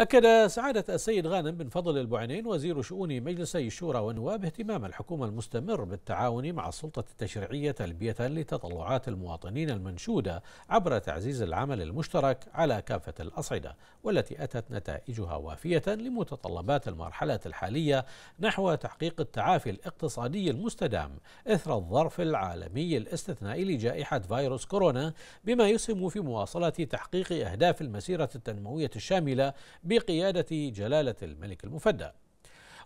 أكد سعادة السيد غانم بن فضل البعينين وزير شؤون مجلسي الشورى والنواب اهتمام الحكومة المستمر بالتعاون مع السلطة التشريعية تلبية لتطلعات المواطنين المنشودة عبر تعزيز العمل المشترك على كافة الأصعدة والتي أتت نتائجها وافية لمتطلبات المرحلة الحالية نحو تحقيق التعافي الاقتصادي المستدام إثر الظرف العالمي الاستثنائي لجائحة فيروس كورونا بما يسهم في مواصلة تحقيق أهداف المسيرة التنموية الشاملة بقيادة جلالة الملك المفدى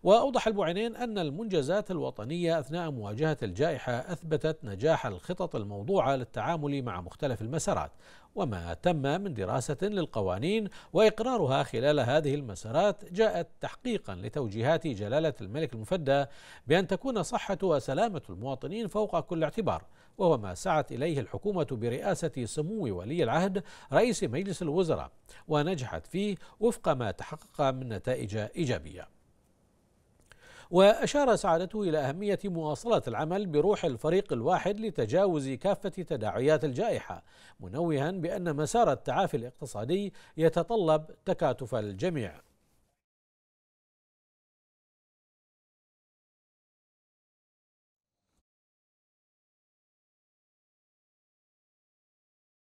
وأوضح البعينين أن المنجزات الوطنية أثناء مواجهة الجائحة أثبتت نجاح الخطط الموضوعة للتعامل مع مختلف المسارات وما تم من دراسة للقوانين وإقرارها خلال هذه المسارات جاءت تحقيقا لتوجيهات جلالة الملك المفدى بأن تكون صحة وسلامة المواطنين فوق كل اعتبار وهو ما سعت إليه الحكومة برئاسة سمو ولي العهد رئيس مجلس الوزراء ونجحت فيه وفق ما تحقق من نتائج إيجابية وأشار سعادته إلى أهمية مواصلة العمل بروح الفريق الواحد لتجاوز كافة تداعيات الجائحة منوها بأن مسار التعافي الاقتصادي يتطلب تكاتف الجميع